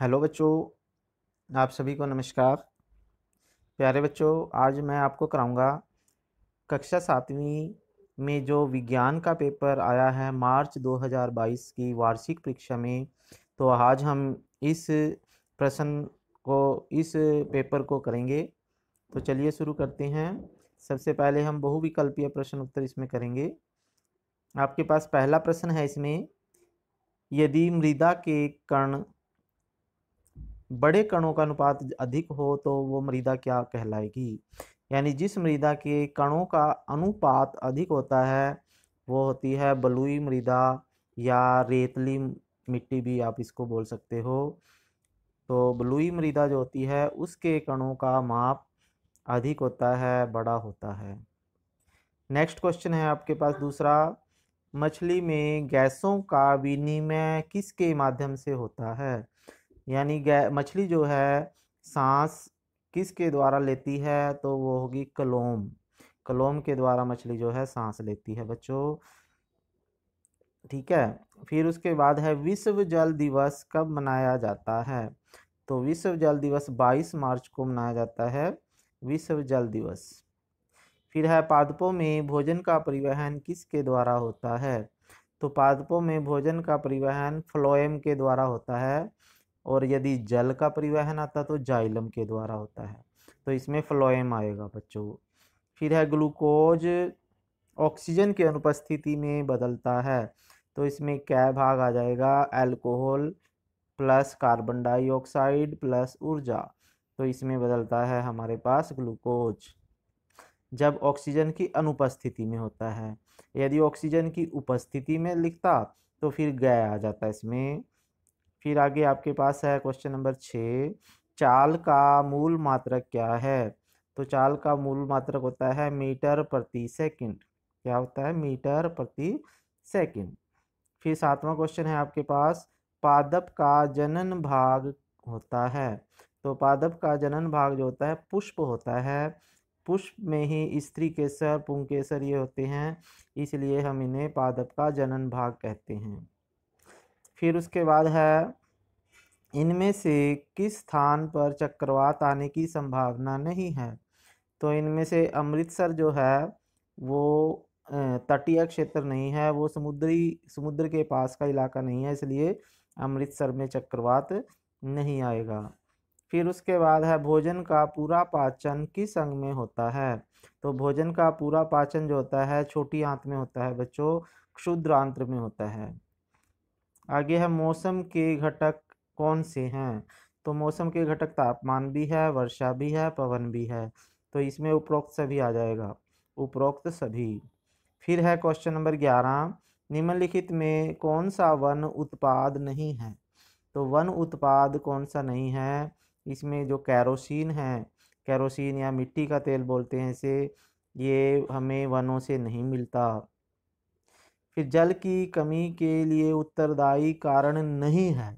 hello बच्चों आप सभी को नमस्कार प्यारे बच्चों आज मैं आपको कराऊंगा कक्षा सातवीं में जो विज्ञान का पेपर आया है मार्च 2022 की वार्षिक परीक्षा में तो आज हम इस प्रश्न को इस पेपर को करेंगे तो चलिए शुरू करते हैं सबसे पहले हम बहुविकल्पीय प्रश्न उत्तर इसमें करेंगे आपके पास पहला प्रश्न है इसमें यदि मृदा के कण बड़े कणों का अनुपात अधिक हो तो वो मृदा क्या कहलाएगी यानी जिस मृदा के कणों का अनुपात अधिक होता है वो होती है बलुई मृदा या रेतली मिट्टी भी आप इसको बोल सकते हो तो बलुई मृदा जो होती है उसके कणों का माप अधिक होता है बड़ा होता है नेक्स्ट क्वेश्चन है आपके पास दूसरा मछली में गैसों का विनिमय किसके माध्यम से होता है यानी मछली जो है सांस किसके द्वारा लेती है तो वो होगी कलोम कलोम के द्वारा मछली जो है सांस लेती है बच्चों ठीक है फिर उसके बाद है विश्व जल दिवस कब मनाया जाता है तो विश्व जल दिवस 22 मार्च को मनाया जाता है विश्व जल दिवस फिर है पादपों में भोजन का परिवहन किसके द्वारा होता है तो पादपों में भोजन का परिवहन फ्लोएम के द्वारा होता है और यदि जल का परिवहन आता तो जाइलम के द्वारा होता है तो इसमें फ्लोएम आएगा बच्चों फिर है ग्लूकोज ऑक्सीजन की अनुपस्थिति में बदलता है तो इसमें क्या भाग आ जाएगा alcohol plus carbon dioxide plus ऊर्जा तो इसमें बदलता है हमारे पास ग्लूकोज जब ऑक्सीजन की अनुपस्थिति में होता है यदि ऑक्सीजन की उपस्थिति में लिखता तो फिर गै आ जाता इसमें फिर आगे आपके पास है क्वेश्चन नंबर छः चाल का मूल मात्रक क्या है तो चाल का मूल मात्रक होता है मीटर प्रति सेकंड क्या होता है मीटर प्रति सेकंड फिर सातवां क्वेश्चन है आपके पास पादप का जनन भाग होता है तो पादप का जनन भाग जो होता है पुष्प होता है पुष्प में ही स्त्री केसर केसर ये होते हैं इसलिए हम इन्हें पादप का जनन भाग कहते हैं फिर उसके बाद है इनमें से किस स्थान पर चक्रवात आने की संभावना नहीं है तो इनमें से अमृतसर जो है वो तटीय क्षेत्र नहीं है वो समुद्री समुद्र के पास का इलाका नहीं है इसलिए अमृतसर में चक्रवात नहीं आएगा फिर उसके बाद है भोजन का पूरा पाचन किस अंग में होता है तो भोजन का पूरा पाचन जो होता है छोटी आंत में होता है बच्चों क्षुद्र आंत्र में होता है आगे है मौसम के घटक कौन से हैं तो मौसम के घटक तापमान भी है वर्षा भी है पवन भी है तो इसमें उपरोक्त सभी आ जाएगा उपरोक्त सभी फिर है क्वेश्चन नंबर ग्यारह निम्नलिखित में कौन सा वन उत्पाद नहीं है तो वन उत्पाद कौन सा नहीं है इसमें जो कैरोसिन है कैरोसिन या मिट्टी का तेल बोलते हैं इसे ये हमें वनों से नहीं मिलता फिर जल की कमी के लिए उत्तरदायी कारण नहीं है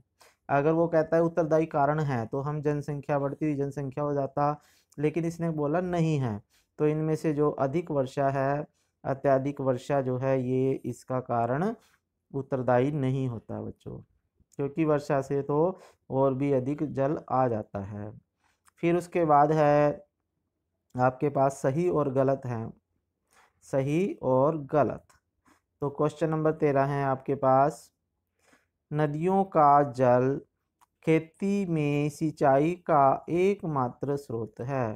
अगर वो कहता है उत्तरदायी कारण है तो हम जनसंख्या बढ़ती हुई जनसंख्या हो जाता लेकिन इसने बोला नहीं है तो इनमें से जो अधिक वर्षा है अत्यधिक वर्षा जो है ये इसका कारण उत्तरदायी नहीं होता बच्चों क्योंकि वर्षा से तो और भी अधिक जल आ जाता है फिर उसके बाद है आपके पास सही और गलत है सही और गलत तो क्वेश्चन नंबर तेरह है आपके पास नदियों का जल खेती में सिंचाई का एकमात्र स्रोत है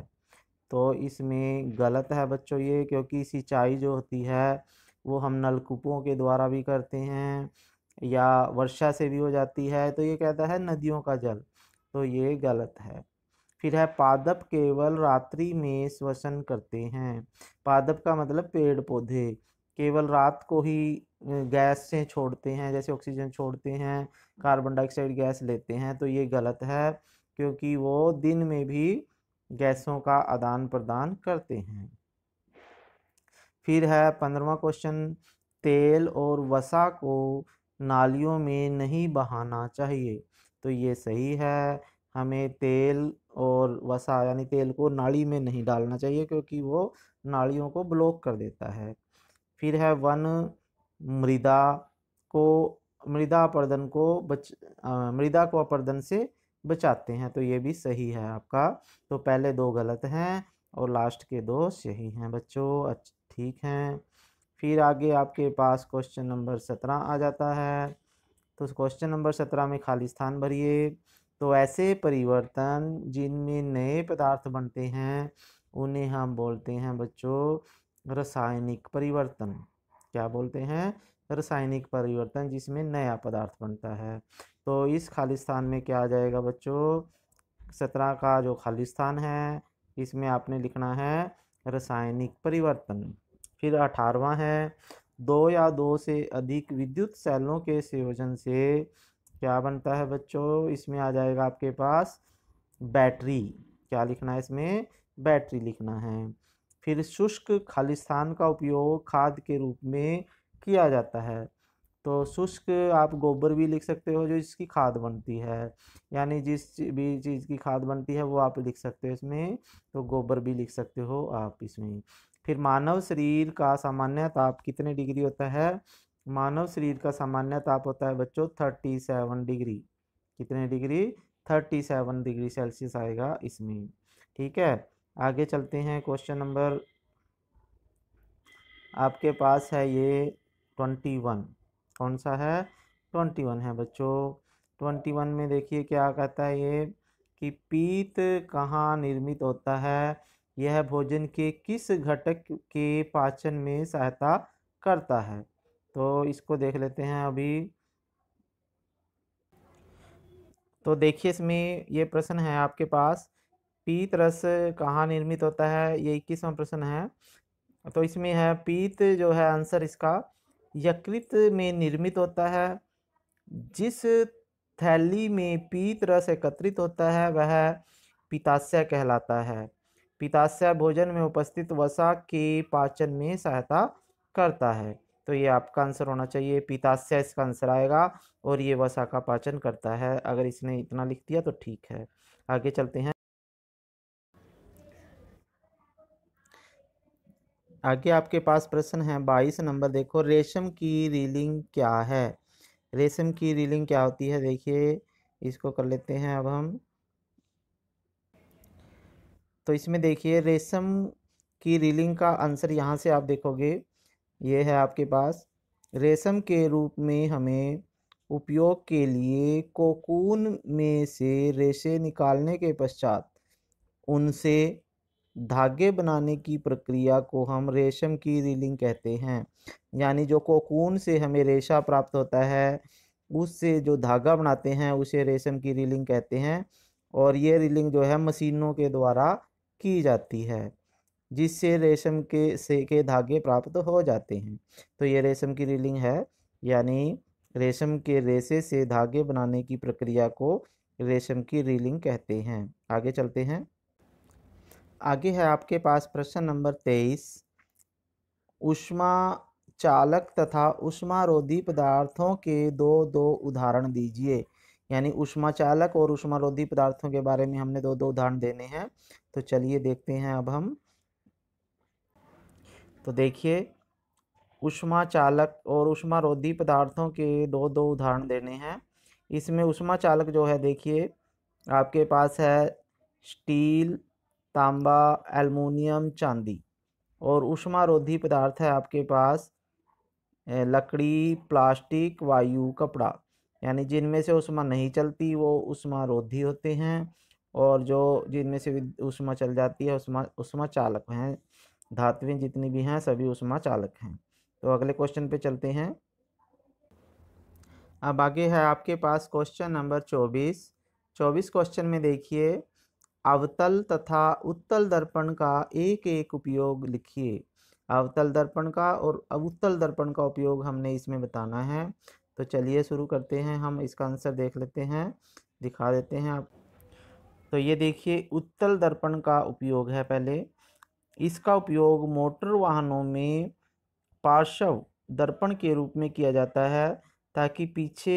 तो इसमें गलत है बच्चों ये क्योंकि सिंचाई जो होती है वो हम नलकूपों के द्वारा भी करते हैं या वर्षा से भी हो जाती है तो ये कहता है नदियों का जल तो ये गलत है फिर है पादप केवल रात्रि में श्वसन करते हैं पादप का मतलब पेड़ पौधे केवल रात को ही गैस से छोड़ते हैं जैसे ऑक्सीजन छोड़ते हैं कार्बन डाइऑक्साइड गैस लेते हैं तो ये गलत है क्योंकि वो दिन में भी गैसों का आदान प्रदान करते हैं फिर है पंद्रवा क्वेश्चन तेल और वसा को नालियों में नहीं बहाना चाहिए तो ये सही है हमें तेल और वसा यानी तेल को नाली में नहीं डालना चाहिए क्योंकि वो नालियों को ब्लॉक कर देता है फिर है वन मृदा को मृदा अपर्दन को बच मृदा को अपर्दन से बचाते हैं तो ये भी सही है आपका तो पहले दो गलत हैं और लास्ट के दो सही हैं बच्चों ठीक हैं फिर आगे आपके पास क्वेश्चन नंबर सत्रह आ जाता है तो क्वेश्चन नंबर सत्रह में खाली स्थान भरिए तो ऐसे परिवर्तन जिनमें नए पदार्थ बनते हैं उन्हें हम बोलते हैं बच्चों रासायनिक परिवर्तन क्या बोलते हैं रासायनिक परिवर्तन जिसमें नया पदार्थ बनता है तो इस खालिस्तान में क्या आ जाएगा बच्चों सत्रह का जो स्थान है इसमें आपने लिखना है रासायनिक परिवर्तन फिर अठारवा है दो या दो से अधिक विद्युत सेलों के संयोजन से क्या बनता है बच्चों इसमें आ जाएगा आपके पास बैटरी क्या लिखना है इसमें बैटरी लिखना है फिर शुष्क खालिस्तान का उपयोग खाद के रूप में किया जाता है तो शुष्क आप गोबर भी लिख सकते हो जो इसकी खाद बनती है यानी जिस भी चीज़ की खाद बनती है वो आप लिख सकते हो इसमें तो गोबर भी लिख सकते हो आप इसमें फिर मानव शरीर का सामान्य ताप कितने डिग्री होता है मानव शरीर का सामान्य ताप होता है बच्चों थर्टी सेवन डिग्री कितने degree thirty seven degree Celsius आएगा इसमें ठीक है आगे चलते हैं क्वेश्चन नंबर आपके पास है ये ट्वेंटी वन कौन सा है ट्वेंटी वन है बच्चों ट्वेंटी वन में देखिए क्या कहता है ये कि पीत कहाँ निर्मित होता है यह भोजन के किस घटक के पाचन में सहायता करता है तो इसको देख लेते हैं अभी तो देखिए इसमें ये प्रश्न है आपके पास पीत रस कहाँ निर्मित होता है ये इक्कीसवा प्रश्न है तो इसमें है पीत जो है आंसर इसका यकृत में निर्मित होता है जिस थैली में पीत रस एकत्रित होता है वह पिताशय कहलाता है पिताशय भोजन में उपस्थित वसा के पाचन में सहायता करता है तो ये आपका आंसर होना चाहिए पिताशय इसका आंसर आएगा और ये वसा का पाचन करता है अगर इसने इतना लिख दिया तो ठीक है आगे चलते हैं आगे आपके पास प्रश्न है बाईस नंबर देखो रेशम की रीलिंग क्या है रेशम की रीलिंग क्या होती है देखिए इसको कर लेते हैं अब हम तो इसमें देखिए रेशम की रीलिंग का आंसर यहाँ से आप देखोगे ये है आपके पास रेशम के रूप में हमें उपयोग के लिए कोकून में से रेशे निकालने के पश्चात उनसे धागे बनाने की प्रक्रिया को हम रेशम की रीलिंग कहते हैं यानी जो कोकून से हमें रेशा प्राप्त होता है उससे जो धागा बनाते हैं उसे रेशम की रीलिंग कहते हैं और ये रीलिंग जो है मशीनों के द्वारा की जाती है जिससे रेशम के से के धागे प्राप्त हो जाते हैं तो ये रेशम की रीलिंग है यानी रेशम के रेशे से धागे बनाने की प्रक्रिया को रेशम की रीलिंग कहते हैं आगे चलते हैं आगे है आपके पास प्रश्न नंबर तेईस उष्मा चालक तथा उष्मारोधी पदार्थों के दो दो उदाहरण दीजिए यानी उष्मा चालक और उष्मारोधी पदार्थों के बारे में हमने दो दो उदाहरण देने हैं तो चलिए देखते हैं अब हम तो देखिए उष्मा चालक और उष्मारोधी पदार्थों के दो दो उदाहरण देने हैं इसमें उष्मा चालक जो है देखिए आपके पास है स्टील तांबा एलमोनियम चांदी और उष्मारोधी पदार्थ है आपके पास लकड़ी प्लास्टिक वायु कपड़ा यानी जिनमें से उष्मा नहीं चलती वो उष्मा रोधी होते हैं और जो जिनमें से उष्मा चल जाती है उष्मा उष्मा चालक हैं धातुएं जितनी भी हैं सभी उष्मा चालक हैं तो अगले क्वेश्चन पे चलते हैं अब आगे है आपके पास क्वेश्चन नंबर चौबीस चौबीस क्वेश्चन में देखिए अवतल तथा उत्तल दर्पण का एक एक उपयोग लिखिए अवतल दर्पण का और अवतल दर्पण का उपयोग हमने इसमें बताना है तो चलिए शुरू करते हैं हम इसका आंसर देख लेते हैं दिखा देते हैं आप तो ये देखिए उत्तल दर्पण का उपयोग है पहले इसका उपयोग मोटर वाहनों में पार्श्व दर्पण के रूप में किया जाता है ताकि पीछे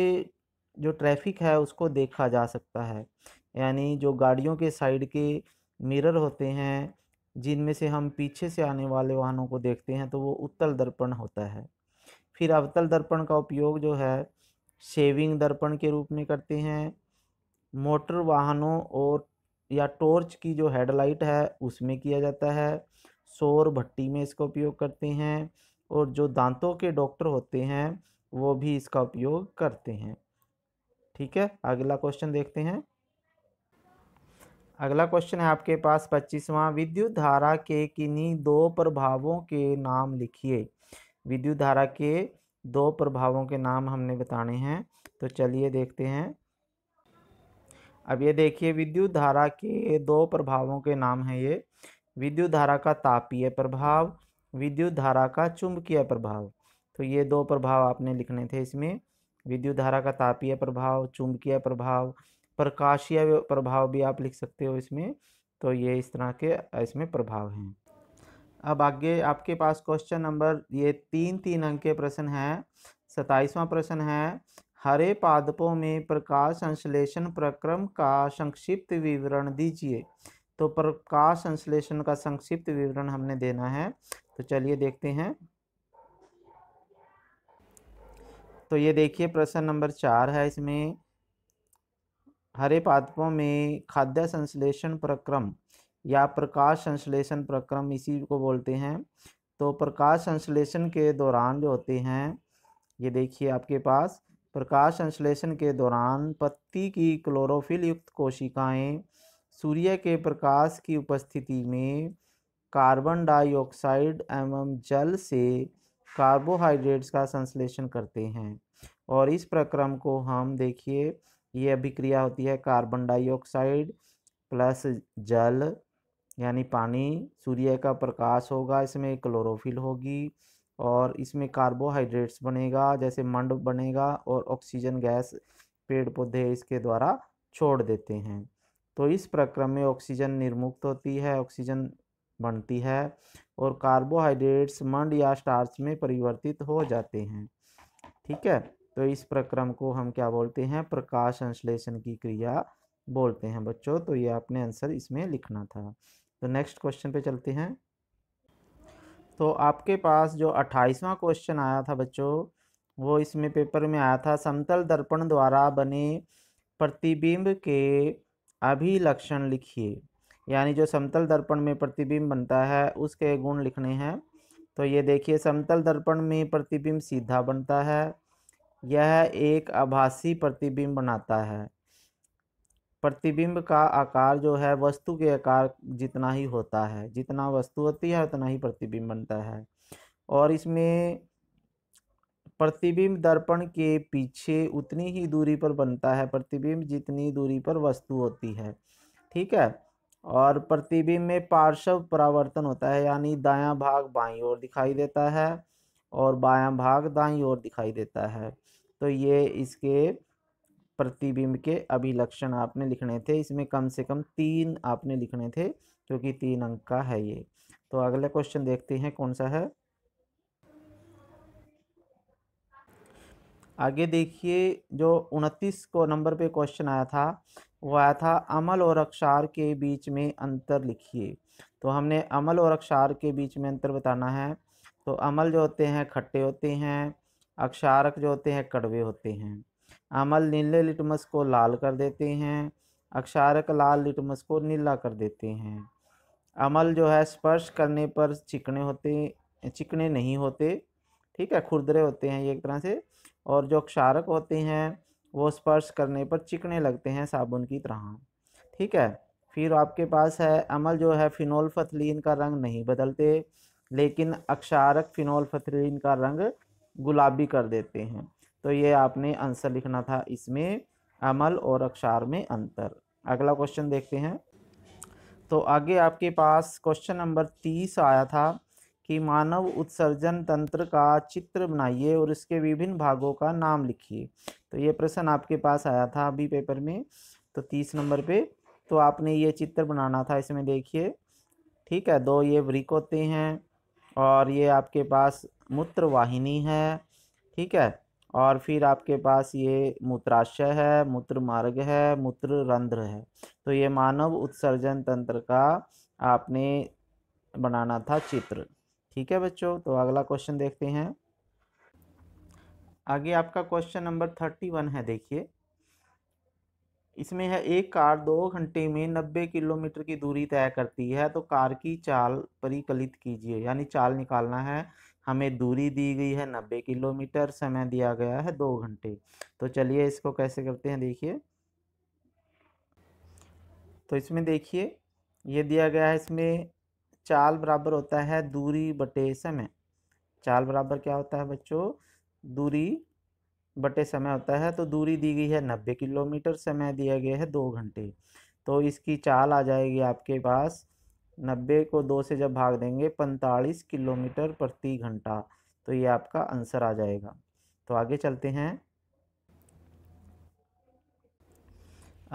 जो ट्रैफिक है उसको देखा जा सकता है यानी जो गाड़ियों के साइड के मिरर होते हैं जिनमें से हम पीछे से आने वाले वाहनों को देखते हैं तो वो उत्तल दर्पण होता है फिर अवतल दर्पण का उपयोग जो है शेविंग दर्पण के रूप में करते हैं मोटर वाहनों और या टॉर्च की जो हेडलाइट है उसमें किया जाता है शोर भट्टी में इसका उपयोग करते हैं और जो दांतों के डॉक्टर होते हैं वो भी इसका उपयोग करते हैं ठीक है अगला क्वेश्चन देखते हैं अगला क्वेश्चन है आपके पास पच्चीसवां विद्युत धारा के किन्हीं दो प्रभावों के नाम लिखिए विद्युत धारा के दो प्रभावों के नाम हमने बताने हैं तो चलिए देखते हैं अब ये देखिए विद्युत धारा के दो प्रभावों के नाम हैं ये विद्युत धारा का तापीय प्रभाव विद्युत धारा का चुंबकीय प्रभाव तो ये दो प्रभाव आपने लिखने थे इसमें विद्युत धारा का तापीय प्रभाव चुंबकीय प्रभाव प्रकाशीय प्रभाव भी आप लिख सकते हो इसमें तो ये इस तरह के इसमें प्रभाव हैं अब आगे आपके पास क्वेश्चन नंबर ये तीन तीन अंक के प्रश्न है सताइसवां प्रश्न है हरे पादपों में प्रकाश संश्लेषण प्रक्रम का संक्षिप्त विवरण दीजिए तो प्रकाश संश्लेषण का संक्षिप्त विवरण हमने देना है तो चलिए देखते हैं तो ये देखिए प्रश्न नंबर चार है इसमें हरे पादपों में खाद्य संश्लेषण प्रक्रम या प्रकाश संश्लेषण प्रक्रम इसी को बोलते हैं तो प्रकाश संश्लेषण के दौरान जो होते हैं ये देखिए आपके पास प्रकाश संश्लेषण के दौरान पत्ती की क्लोरोफिल युक्त कोशिकाएं सूर्य के प्रकाश की उपस्थिति में कार्बन डाइऑक्साइड एवं जल से कार्बोहाइड्रेट्स का संश्लेषण करते हैं और इस प्रक्रम को हम देखिए ये अभिक्रिया होती है कार्बन डाइऑक्साइड प्लस जल यानी पानी सूर्य का प्रकाश होगा इसमें क्लोरोफिल होगी और इसमें कार्बोहाइड्रेट्स बनेगा जैसे मंड बनेगा और ऑक्सीजन गैस पेड़ पौधे इसके द्वारा छोड़ देते हैं तो इस प्रक्रम में ऑक्सीजन निर्मुक्त होती है ऑक्सीजन बनती है और कार्बोहाइड्रेट्स मंड या स्टार्च में परिवर्तित हो जाते हैं ठीक है तो इस प्रक्रम को हम क्या बोलते हैं प्रकाश संश्लेषण की क्रिया बोलते हैं बच्चों तो ये आपने आंसर इसमें लिखना था तो नेक्स्ट क्वेश्चन पे चलते हैं तो आपके पास जो अट्ठाईसवां क्वेश्चन आया था बच्चों वो इसमें पेपर में आया था समतल दर्पण द्वारा बने प्रतिबिंब के अभिलक्षण लिखिए यानी जो समतल दर्पण में प्रतिबिंब बनता है उसके गुण लिखने हैं तो ये देखिए समतल दर्पण में प्रतिबिंब सीधा बनता है यह एक आभासी प्रतिबिंब बनाता है प्रतिबिंब का आकार जो है वस्तु के आकार जितना ही होता है जितना वस्तु होती है उतना ही प्रतिबिंब बनता है और इसमें प्रतिबिंब दर्पण के पीछे उतनी ही दूरी पर बनता है प्रतिबिंब जितनी दूरी पर वस्तु होती है ठीक है और प्रतिबिंब में पार्श्व परावर्तन होता है यानी दायां भाग बाईं ओर दिखाई देता है और बायां भाग दाईं ओर दिखाई देता है तो ये इसके प्रतिबिंब के अभिलक्षण आपने लिखने थे इसमें कम से कम तीन आपने लिखने थे क्योंकि तीन अंक का है ये तो अगला क्वेश्चन देखते हैं कौन सा है आगे देखिए जो उनतीस को नंबर पे क्वेश्चन आया था वो आया था अमल और अक्षार के बीच में अंतर लिखिए तो हमने अमल और अक्षार के बीच में अंतर बताना है तो अमल जो होते हैं खट्टे होते हैं अक्षारक जो होते हैं कड़वे होते हैं अमल नीले लिटमस को लाल कर देते हैं अक्षारक लाल लिटमस को नीला कर देते हैं अमल जो है स्पर्श करने पर चिकने होते चिकने नहीं होते ठीक है खुरदरे होते हैं ये एक तरह से और जो क्षारक होते हैं वो स्पर्श करने पर चिकने लगते हैं साबुन की तरह ठीक है फिर आपके पास है अमल जो है फिनोल फथलीन का रंग नहीं बदलते लेकिन अक्षारक फिनोल फथलीन का रंग गुलाबी कर देते हैं तो ये आपने आंसर लिखना था इसमें अमल और अक्षार में अंतर अगला क्वेश्चन देखते हैं तो आगे आपके पास क्वेश्चन नंबर तीस आया था कि मानव उत्सर्जन तंत्र का चित्र बनाइए और इसके विभिन्न भागों का नाम लिखिए तो ये प्रश्न आपके पास आया था अभी पेपर में तो तीस नंबर पे तो आपने ये चित्र बनाना था इसमें देखिए ठीक है दो ये वृक होते हैं और ये आपके पास मूत्रवाहिनी है ठीक है और फिर आपके पास ये मूत्राशय है मूत्र मार्ग है मूत्र रंध्र है तो ये मानव उत्सर्जन तंत्र का आपने बनाना था चित्र ठीक है बच्चों तो अगला क्वेश्चन देखते हैं आगे आपका क्वेश्चन नंबर थर्टी वन है देखिए इसमें है एक कार दो घंटे में नब्बे किलोमीटर की दूरी तय करती है तो कार की चाल परिकलित कीजिए यानी चाल निकालना है हमें दूरी दी गई है नब्बे किलोमीटर समय दिया गया है दो घंटे तो चलिए इसको कैसे करते हैं देखिए तो इसमें देखिए ये दिया गया है इसमें चाल बराबर होता है दूरी बटे समय चाल बराबर क्या होता है बच्चों दूरी बटे समय होता है तो दूरी दी गई है नब्बे किलोमीटर समय दिया गया है दो घंटे तो इसकी चाल आ जाएगी आपके पास नब्बे को दो से जब भाग देंगे पैंतालीस किलोमीटर प्रति घंटा तो ये आपका आंसर आ जाएगा तो आगे चलते हैं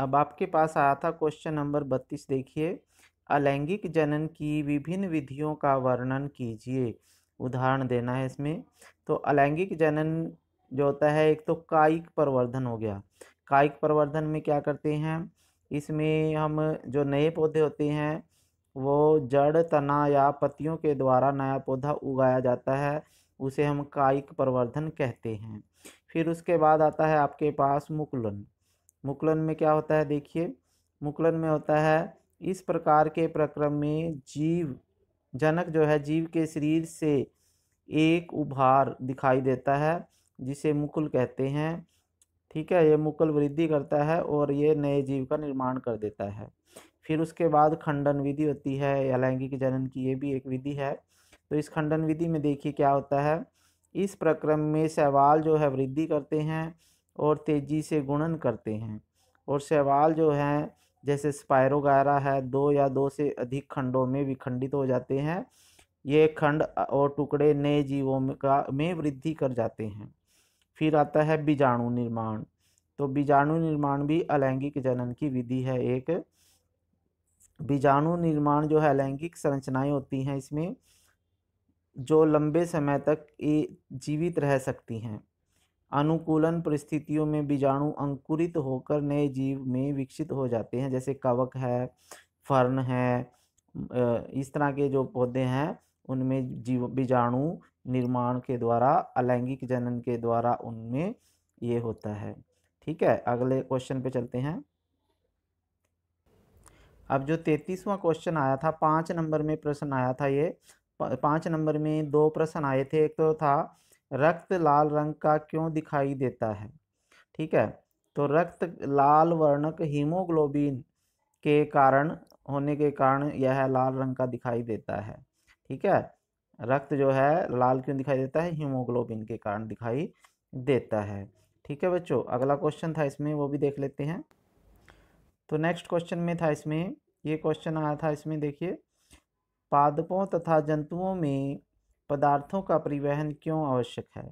अब आपके पास आया था क्वेश्चन नंबर बत्तीस देखिए अलैंगिक जनन की विभिन्न विधियों का वर्णन कीजिए उदाहरण देना है इसमें तो अलैंगिक जनन जो होता है एक तो कायिक प्रवर्धन हो गया कायिक प्रवर्धन में क्या करते हैं इसमें हम जो नए पौधे होते हैं वो जड़ तना या पत्तियों के द्वारा नया पौधा उगाया जाता है उसे हम कायिक प्रवर्धन कहते हैं फिर उसके बाद आता है आपके पास मुकुलन मुकुलन में क्या होता है देखिए मुकुलन में होता है इस प्रकार के प्रक्रम में जीव जनक जो है जीव के शरीर से एक उभार दिखाई देता है जिसे मुकुल कहते हैं ठीक है ये मुकुल वृद्धि करता है और ये नए जीव का निर्माण कर देता है फिर उसके बाद खंडन विधि होती है या लैंगिक जनन की ये भी एक विधि है तो इस खंडन विधि में देखिए क्या होता है इस प्रक्रम में सवाल जो है वृद्धि करते हैं और तेज़ी से गुणन करते हैं और सवाल जो हैं जैसे स्पायरोगायरा है दो या दो से अधिक खंडों में विखंडित हो जाते हैं ये खंड और टुकड़े नए जीवों में का में वृद्धि कर जाते हैं फिर आता है बीजाणु निर्माण तो बीजाणु निर्माण भी अलैंगिक जनन की विधि है एक बीजाणु निर्माण जो है लैंगिक संरचनाएं होती हैं इसमें जो लंबे समय तक ये जीवित रह सकती हैं अनुकूलन परिस्थितियों में बीजाणु अंकुरित होकर नए जीव में विकसित हो जाते हैं जैसे कवक है फर्न है इस तरह के जो पौधे हैं उनमें जीव बीजाणु निर्माण के द्वारा अलैंगिक जनन के द्वारा उनमें ये होता है ठीक है अगले क्वेश्चन पे चलते हैं अब जो तैतीसवां क्वेश्चन आया था पाँच नंबर में प्रश्न आया था ये पाँच नंबर में दो प्रश्न आए थे एक तो था रक्त लाल रंग का क्यों दिखाई देता है ठीक है तो रक्त लाल वर्णक हीमोग्लोबिन के कारण होने के कारण यह लाल रंग का दिखाई देता है ठीक है रक्त जो है लाल क्यों दिखाई देता है हीमोग्लोबिन के कारण दिखाई देता है ठीक है बच्चों अगला क्वेश्चन था इसमें वो भी देख लेते हैं तो नेक्स्ट क्वेश्चन में था इसमें ये क्वेश्चन आया था इसमें देखिए पादपों तथा जंतुओं में पदार्थों का परिवहन क्यों आवश्यक है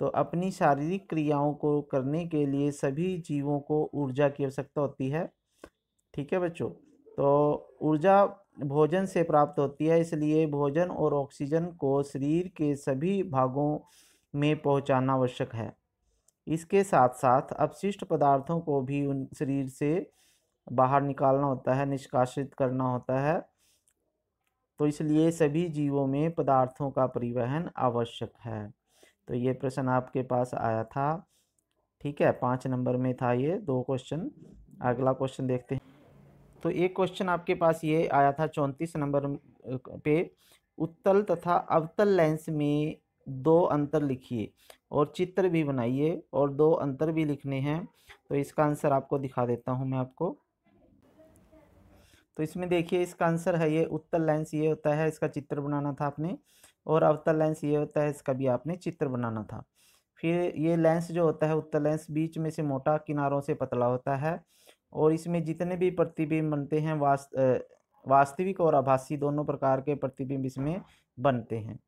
तो अपनी शारीरिक क्रियाओं को करने के लिए सभी जीवों को ऊर्जा की आवश्यकता होती है ठीक है बच्चों तो ऊर्जा भोजन से प्राप्त होती है इसलिए भोजन और ऑक्सीजन को शरीर के सभी भागों में पहुंचाना आवश्यक है इसके साथ साथ अपशिष्ट पदार्थों को भी उन शरीर से बाहर निकालना होता है निष्कासित करना होता है तो इसलिए सभी जीवों में पदार्थों का परिवहन आवश्यक है तो ये प्रश्न आपके पास आया था ठीक है पाँच नंबर में था ये दो क्वेश्चन अगला क्वेश्चन देखते हैं तो एक क्वेश्चन आपके पास ये आया था चौंतीस नंबर पे उत्तल तथा अवतल लेंस में दो अंतर लिखिए और चित्र भी बनाइए और दो अंतर भी लिखने हैं तो इसका आंसर आपको दिखा देता हूँ मैं आपको तो इसमें देखिए इसका आंसर है ये उत्तर लेंस ये होता है इसका चित्र बनाना था आपने और अवतल लेंस ये होता है इसका भी आपने चित्र बनाना था फिर ये लेंस जो होता है उत्तर लेंस बीच में से मोटा किनारों से पतला होता है और इसमें जितने भी प्रतिबिंब बनते हैं वास्त वास्तविक और आभासी दोनों प्रकार के प्रतिबिंब इसमें बनते हैं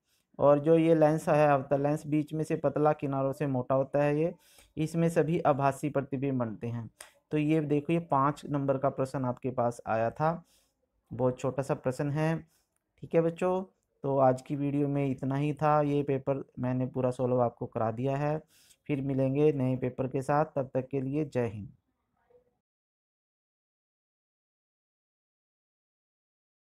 और जो ये लेंस है अवतल लेंस बीच में से पतला किनारों से मोटा होता है ये इसमें सभी आभासी प्रतिबिंब बनते हैं तो ये देखो ये पाँच नंबर का प्रश्न आपके पास आया था बहुत छोटा सा प्रश्न है ठीक है बच्चों तो आज की वीडियो में इतना ही था ये पेपर मैंने पूरा सोलव आपको करा दिया है फिर मिलेंगे नए पेपर के साथ तब तक के लिए जय हिंद